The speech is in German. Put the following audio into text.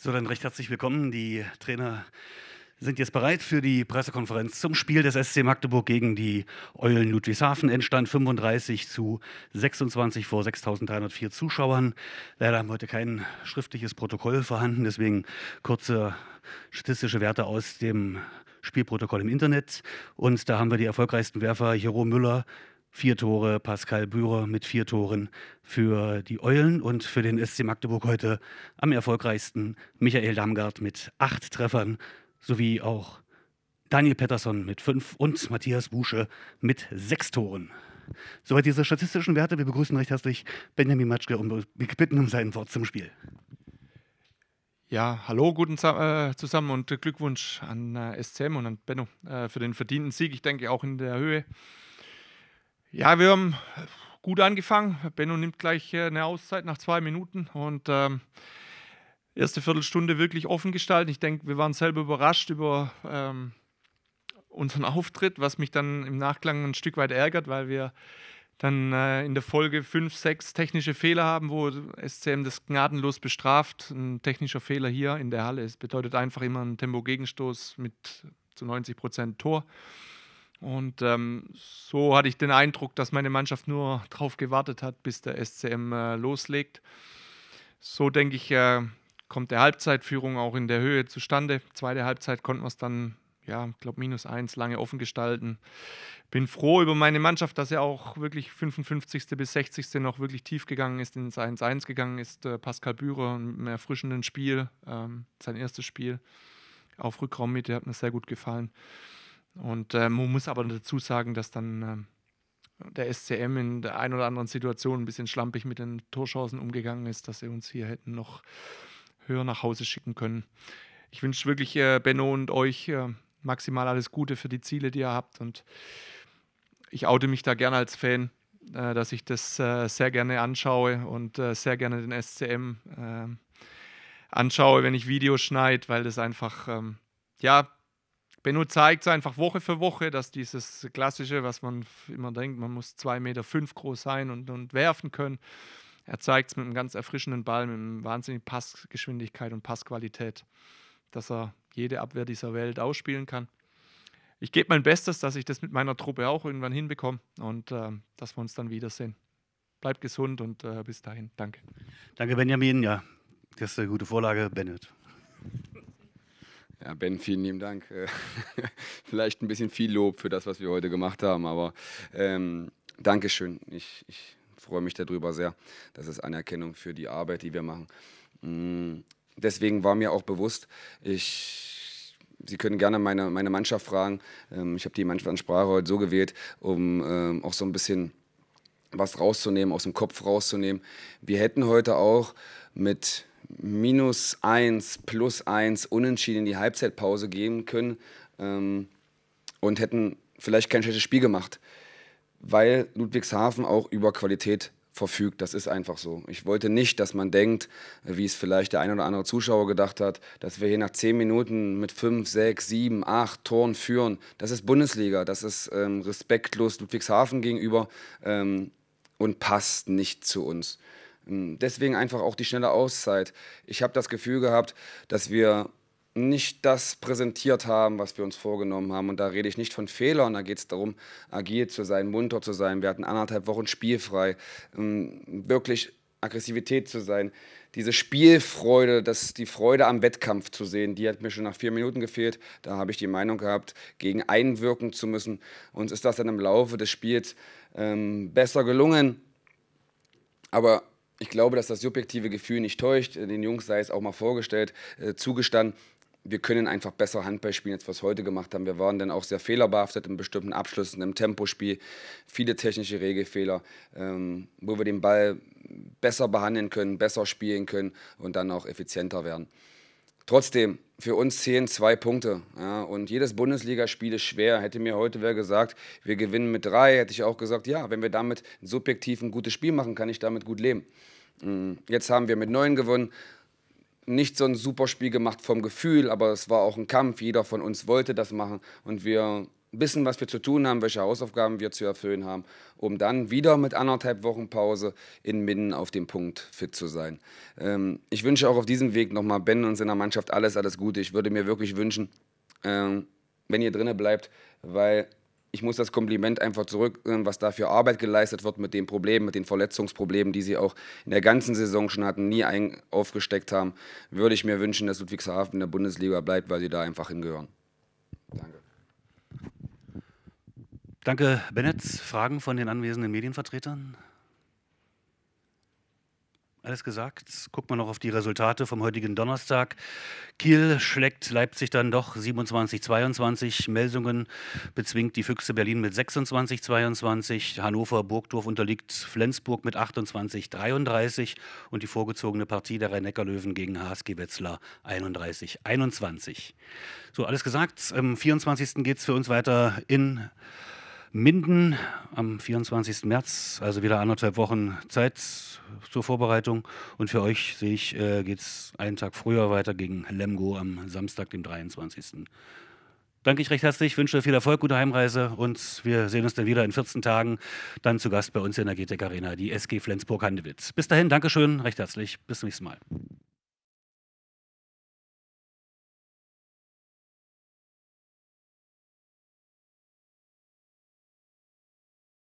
So, dann recht herzlich willkommen. Die Trainer sind jetzt bereit für die Pressekonferenz zum Spiel des SC Magdeburg gegen die Eulen Ludwigshafen. Endstand 35 zu 26 vor 6.304 Zuschauern. Leider haben heute kein schriftliches Protokoll vorhanden, deswegen kurze statistische Werte aus dem Spielprotokoll im Internet. Und da haben wir die erfolgreichsten Werfer Jero Müller, vier Tore, Pascal Bührer mit vier Toren für die Eulen und für den SC Magdeburg heute am erfolgreichsten Michael Damgard mit acht Treffern sowie auch Daniel Pettersson mit fünf und Matthias Busche mit sechs Toren. Soweit diese statistischen Werte. Wir begrüßen recht herzlich Benjamin Matschke und bitten um sein Wort zum Spiel. Ja, hallo, guten äh, zusammen und Glückwunsch an äh, SCM und an Benno äh, für den verdienten Sieg. Ich denke auch in der Höhe ja, wir haben äh, gut angefangen. Benno nimmt gleich äh, eine Auszeit nach zwei Minuten und ähm, erste Viertelstunde wirklich offen gestalten. Ich denke, wir waren selber überrascht über ähm, unseren Auftritt, was mich dann im Nachklang ein Stück weit ärgert, weil wir dann äh, in der Folge fünf, sechs technische Fehler haben, wo SCM das gnadenlos bestraft. Ein technischer Fehler hier in der Halle. Es bedeutet einfach immer einen Tempo-Gegenstoß mit zu 90 Prozent Tor. Und ähm, so hatte ich den Eindruck, dass meine Mannschaft nur darauf gewartet hat, bis der SCM äh, loslegt. So denke ich, äh, kommt der Halbzeitführung auch in der Höhe zustande. Zweite Halbzeit konnten wir es dann, ja, ich glaube, minus eins lange offen gestalten. Bin froh über meine Mannschaft, dass er auch wirklich 55. bis 60. noch wirklich tief gegangen ist, ins 1-1 gegangen ist. Äh, Pascal Bührer mit einem erfrischenden Spiel, ähm, sein erstes Spiel auf Rückraummitte, hat mir sehr gut gefallen. Und äh, man muss aber dazu sagen, dass dann äh, der SCM in der einen oder anderen Situation ein bisschen schlampig mit den Torschancen umgegangen ist, dass sie uns hier hätten noch höher nach Hause schicken können. Ich wünsche wirklich äh, Benno und euch äh, maximal alles Gute für die Ziele, die ihr habt. Und ich oute mich da gerne als Fan, äh, dass ich das äh, sehr gerne anschaue und sehr gerne den SCM anschaue, wenn ich Videos schneide, weil das einfach, ähm, ja, Benno zeigt es einfach Woche für Woche, dass dieses Klassische, was man immer denkt, man muss 2,5 Meter fünf groß sein und, und werfen können. Er zeigt es mit einem ganz erfrischenden Ball, mit einem wahnsinnigen Passgeschwindigkeit und Passqualität, dass er jede Abwehr dieser Welt ausspielen kann. Ich gebe mein Bestes, dass ich das mit meiner Truppe auch irgendwann hinbekomme und äh, dass wir uns dann wiedersehen. Bleibt gesund und äh, bis dahin. Danke. Danke, Benjamin. Ja, das ist eine gute Vorlage, Bennett. Ja, Ben, vielen lieben Dank. Äh, vielleicht ein bisschen viel Lob für das, was wir heute gemacht haben, aber ähm, Dankeschön. Ich, ich freue mich darüber sehr. Das ist Anerkennung für die Arbeit, die wir machen. Mm, deswegen war mir auch bewusst, ich Sie können gerne meine, meine Mannschaft fragen. Ähm, ich habe die Mannschaftssprache heute so gewählt, um ähm, auch so ein bisschen was rauszunehmen, aus dem Kopf rauszunehmen. Wir hätten heute auch mit minus eins, plus eins unentschieden in die Halbzeitpause gehen können ähm, und hätten vielleicht kein schlechtes Spiel gemacht, weil Ludwigshafen auch über Qualität verfügt. Das ist einfach so. Ich wollte nicht, dass man denkt, wie es vielleicht der ein oder andere Zuschauer gedacht hat, dass wir hier nach zehn Minuten mit fünf, sechs, sieben, acht Toren führen. Das ist Bundesliga. Das ist ähm, respektlos Ludwigshafen gegenüber ähm, und passt nicht zu uns. Hm, deswegen einfach auch die schnelle Auszeit. Ich habe das Gefühl gehabt, dass wir nicht das präsentiert haben, was wir uns vorgenommen haben. Und da rede ich nicht von Fehlern, da geht es darum, agil zu sein, munter zu sein. Wir hatten anderthalb Wochen spielfrei, hm, wirklich Aggressivität zu sein, diese Spielfreude, das, die Freude am Wettkampf zu sehen, die hat mir schon nach vier Minuten gefehlt. Da habe ich die Meinung gehabt, gegen einwirken zu müssen. Uns ist das dann im Laufe des Spiels ähm, besser gelungen. Aber ich glaube, dass das subjektive Gefühl nicht täuscht. Den Jungs sei es auch mal vorgestellt, äh, zugestanden. Wir können einfach besser Handball spielen, als wir es heute gemacht haben. Wir waren dann auch sehr fehlerbehaftet in bestimmten Abschlüssen, im Tempospiel, viele technische Regelfehler, ähm, wo wir den Ball besser behandeln können, besser spielen können und dann auch effizienter werden. Trotzdem, für uns zählen zwei Punkte. Ja, und jedes Bundesligaspiel ist schwer. Hätte mir heute wer gesagt, wir gewinnen mit drei, hätte ich auch gesagt, ja, wenn wir damit subjektiv ein gutes Spiel machen, kann ich damit gut leben. Mm, jetzt haben wir mit neun gewonnen. Nicht so ein super Spiel gemacht vom Gefühl, aber es war auch ein Kampf. Jeder von uns wollte das machen und wir wissen, was wir zu tun haben, welche Hausaufgaben wir zu erfüllen haben, um dann wieder mit anderthalb Wochen Pause in Minden auf dem Punkt fit zu sein. Ähm, ich wünsche auch auf diesem Weg nochmal Ben und seiner Mannschaft alles, alles Gute. Ich würde mir wirklich wünschen, ähm, wenn ihr drinnen bleibt, weil ich muss das Kompliment einfach zurück, ähm, was da für Arbeit geleistet wird mit den Problemen, mit den Verletzungsproblemen, die sie auch in der ganzen Saison schon hatten, nie aufgesteckt haben, würde ich mir wünschen, dass Ludwigshafen in der Bundesliga bleibt, weil sie da einfach hingehören. Danke. Danke, Bennett. Fragen von den anwesenden Medienvertretern? Alles gesagt. Guckt man noch auf die Resultate vom heutigen Donnerstag. Kiel schlägt Leipzig dann doch 27-22. Melsungen bezwingt die Füchse Berlin mit 26-22. Hannover Burgdorf unterliegt Flensburg mit 28-33. Und die vorgezogene Partie der Rhein-Neckar-Löwen gegen HSG Wetzlar 31-21. So, alles gesagt. Am 24. geht es für uns weiter in Minden am 24. März, also wieder anderthalb Wochen Zeit zur Vorbereitung. Und für euch sehe ich, äh, geht es einen Tag früher weiter gegen Lemgo am Samstag, dem 23. Danke ich recht herzlich, wünsche viel Erfolg, gute Heimreise und wir sehen uns dann wieder in 14 Tagen. Dann zu Gast bei uns in der GTEC Arena, die SG Flensburg-Handewitz. Bis dahin, Dankeschön, recht herzlich, bis zum nächsten Mal.